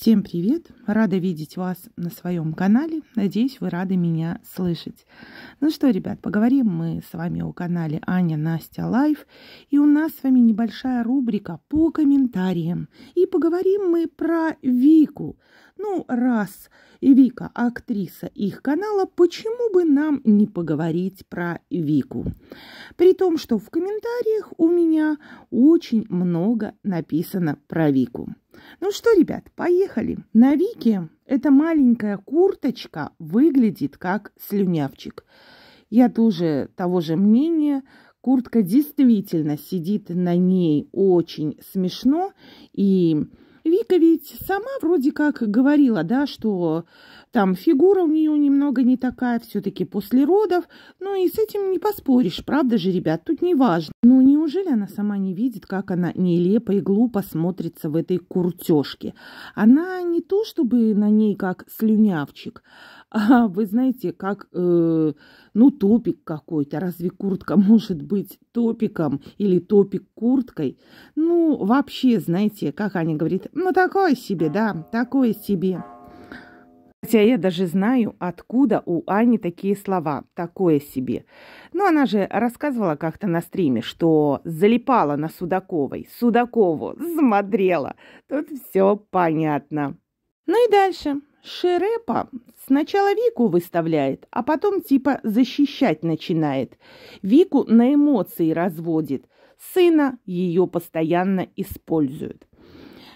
Всем привет! Рада видеть вас на своем канале. Надеюсь, вы рады меня слышать. Ну что, ребят, поговорим мы с вами о канале Аня Настя Лайф. И у нас с вами небольшая рубрика по комментариям. И поговорим мы про Вику. Ну, раз Вика актриса их канала, почему бы нам не поговорить про Вику? При том, что в комментариях у меня очень много написано про Вику. Ну что, ребят, поехали. На Вике эта маленькая курточка выглядит как слюнявчик. Я тоже того же мнения, куртка действительно сидит на ней очень смешно, и Вика ведь сама вроде как говорила, да, что там фигура у нее немного не такая, все-таки после родов. Ну и с этим не поспоришь, правда же, ребят, тут не важно. Но неужели она сама не видит, как она нелепо и глупо смотрится в этой куртежке? Она не то чтобы на ней как слюнявчик, а вы знаете, как, э, ну, топик какой-то. Разве куртка может быть топиком или топик курткой? Ну, вообще, знаете, как Аня говорит, ну, такое себе, да, такое себе. Хотя я даже знаю, откуда у Ани такие слова, такое себе. Ну она же рассказывала как-то на стриме, что залипала на Судаковой, Судакову смотрела. Тут все понятно. Ну и дальше. Шерепа сначала Вику выставляет, а потом типа защищать начинает. Вику на эмоции разводит. Сына ее постоянно использует.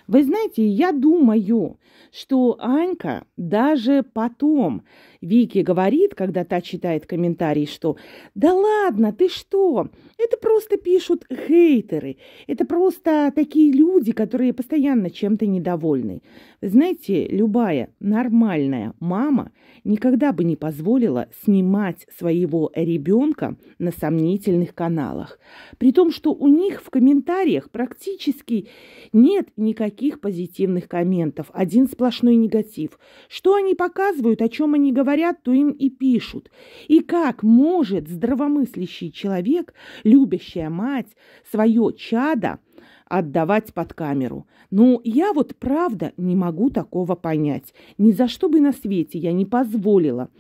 Вы знаете, я думаю, что Анька даже потом Вики говорит, когда та читает комментарий, что «Да ладно, ты что? Это просто пишут хейтеры. Это просто такие люди, которые постоянно чем-то недовольны. знаете, любая нормальная мама никогда бы не позволила снимать своего ребенка на сомнительных каналах. При том, что у них в комментариях практически нет никаких позитивных комментов. Один сплошной негатив. Что они показывают, о чем они говорят, то им и пишут. И как может здравомыслящий человек любящая мать свое чадо отдавать под камеру. Но ну, я вот правда не могу такого понять. Ни за что бы на свете я не позволила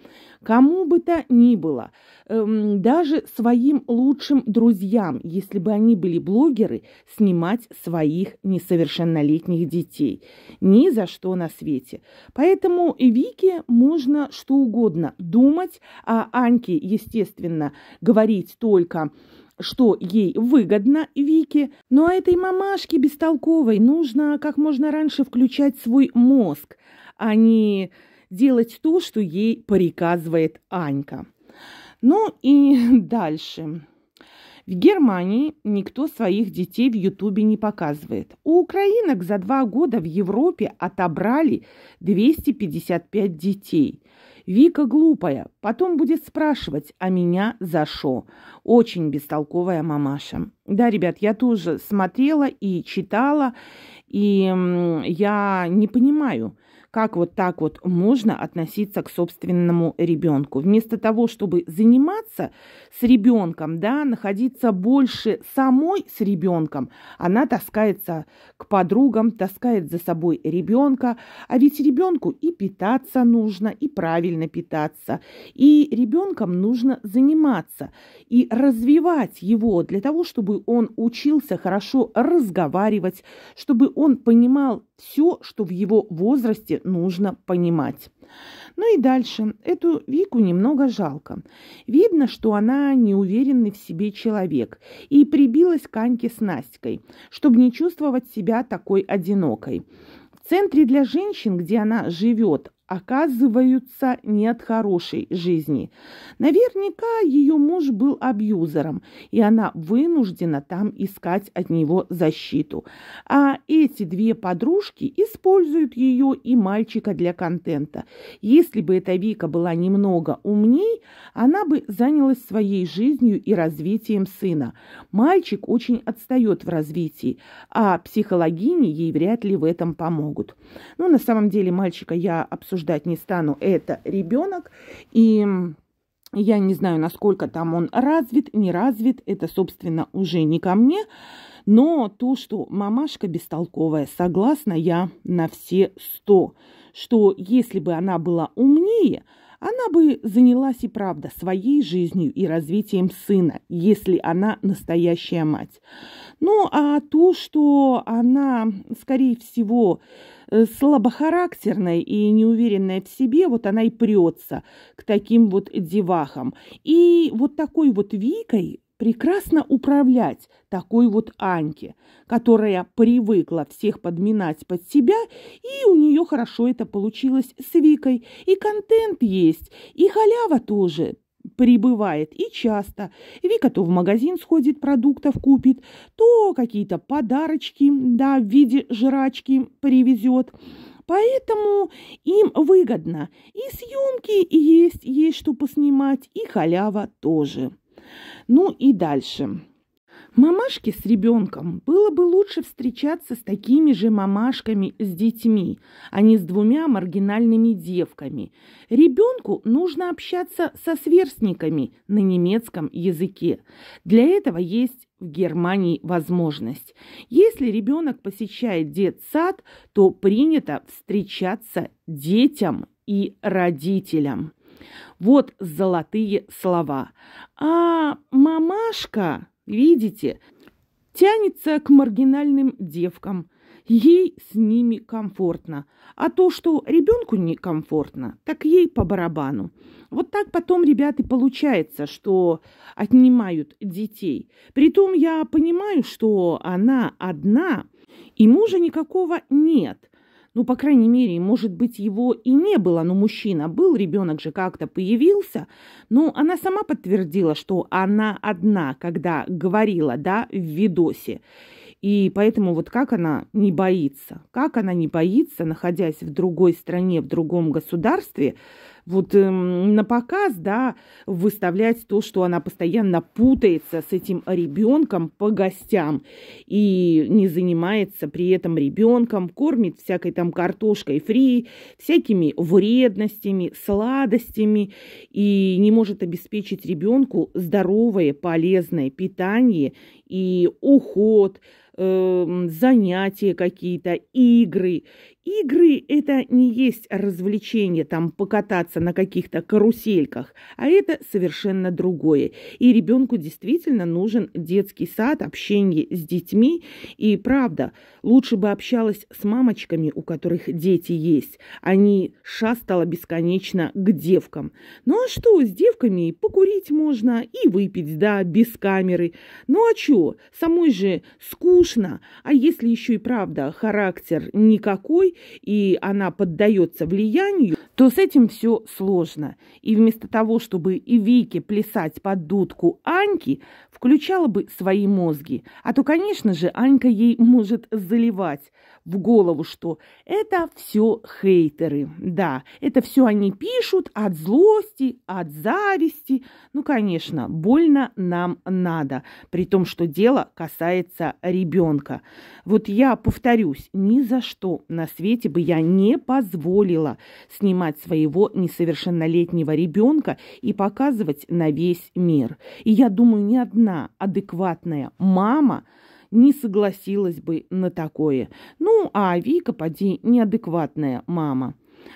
кому бы то ни было, эм, даже своим лучшим друзьям, если бы они были блогеры, снимать своих несовершеннолетних детей. Ни за что на свете. Поэтому Вике можно что угодно думать, а Аньке, естественно, говорить только что ей выгодно Вике, но ну, а этой мамашке бестолковой нужно как можно раньше включать свой мозг, а не делать то, что ей приказывает Анька. Ну и дальше. В Германии никто своих детей в Ютубе не показывает. У украинок за два года в Европе отобрали 255 детей. Вика глупая, потом будет спрашивать, а меня за шо? Очень бестолковая мамаша. Да, ребят, я тоже смотрела и читала, и я не понимаю – как вот так вот можно относиться к собственному ребенку? Вместо того, чтобы заниматься с ребенком, да, находиться больше самой с ребенком, она таскается к подругам, таскает за собой ребенка. А ведь ребенку и питаться нужно, и правильно питаться. И ребенком нужно заниматься и развивать его для того, чтобы он учился хорошо разговаривать, чтобы он понимал все, что в его возрасте нужно понимать. Ну и дальше. Эту Вику немного жалко. Видно, что она неуверенный в себе человек и прибилась к Аньке с Настикой, чтобы не чувствовать себя такой одинокой. В центре для женщин, где она живет, оказываются не от хорошей жизни. Наверняка ее муж был абьюзером, и она вынуждена там искать от него защиту. А эти две подружки используют ее и мальчика для контента. Если бы эта Вика была немного умней, она бы занялась своей жизнью и развитием сына. Мальчик очень отстает в развитии, а психологини ей вряд ли в этом помогут. Ну, на самом деле мальчика я обсуждала обсуждать не стану, это ребенок. И я не знаю, насколько там он развит, не развит, это, собственно, уже не ко мне. Но то, что мамашка бестолковая, согласна я на все сто, что если бы она была умнее, она бы занялась и правда своей жизнью и развитием сына, если она настоящая мать. Ну а то, что она, скорее всего, э, слабохарактерная и неуверенная в себе, вот она и прется к таким вот девахам. И вот такой вот Викой прекрасно управлять такой вот Аньке, которая привыкла всех подминать под себя, и у нее хорошо это получилось с Викой. И контент есть, и халява тоже прибывает и часто. Вика то в магазин сходит, продуктов купит, то какие-то подарочки, да, в виде жрачки привезет. Поэтому им выгодно. И съемки есть, есть что поснимать, и халява тоже. Ну и дальше. Мамашке с ребенком было бы лучше встречаться с такими же мамашками с детьми, а не с двумя маргинальными девками. Ребенку нужно общаться со сверстниками на немецком языке. Для этого есть в Германии возможность. Если ребенок посещает детсад, то принято встречаться детям и родителям. Вот золотые слова. А мамашка, видите, тянется к маргинальным девкам. Ей с ними комфортно. А то, что ребенку некомфортно, так ей по барабану. Вот так потом, ребята, получается, что отнимают детей. Притом я понимаю, что она одна, и мужа никакого нет. Ну, по крайней мере, может быть, его и не было, но мужчина был, ребенок же как-то появился. Но ну, она сама подтвердила, что она одна, когда говорила, да, в видосе. И поэтому вот как она не боится, как она не боится, находясь в другой стране, в другом государстве, вот эм, на показ, да, выставлять то, что она постоянно путается с этим ребенком по гостям и не занимается при этом ребенком, кормит всякой там картошкой фри, всякими вредностями, сладостями и не может обеспечить ребенку здоровое, полезное питание и уход, эм, занятия какие-то, игры Игры – это не есть развлечение, там, покататься на каких-то карусельках, а это совершенно другое. И ребенку действительно нужен детский сад, общение с детьми. И правда, лучше бы общалась с мамочками, у которых дети есть, а не шастала бесконечно к девкам. Ну а что, с девками покурить можно и выпить, да, без камеры. Ну а что, самой же скучно, а если еще и правда характер никакой, и она поддается влиянию, то с этим все сложно. И вместо того, чтобы и Вики плясать под дудку Аньки, включала бы свои мозги. А то, конечно же, Анька ей может заливать в голову, что это все хейтеры. Да, это все они пишут от злости, от зависти. Ну, конечно, больно нам надо, при том, что дело касается ребенка. Вот я повторюсь, ни за что на свете бы я не позволила снимать принимать своего несовершеннолетнего ребенка и показывать на весь мир. И я думаю, ни одна адекватная мама не согласилась бы на такое. Ну, а Вика, поди, неадекватная мама.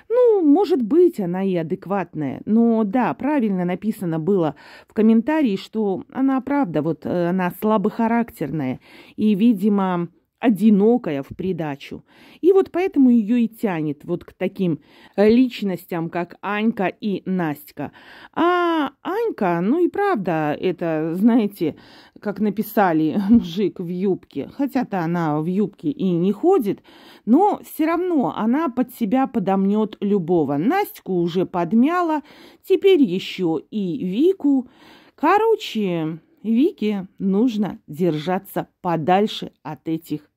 Ну, может быть, она и адекватная, но да, правильно написано было в комментарии, что она правда, вот э, она слабохарактерная, и, видимо, одинокая в придачу. И вот поэтому ее и тянет вот к таким э, личностям, как Анька и Настя. А Анька, ну и правда, это, знаете, как написали, мужик в юбке. Хотя-то она в юбке и не ходит, но все равно она под себя подомнет любого. Настю уже подмяла, теперь еще и Вику. Короче, Вике нужно держаться подальше от этих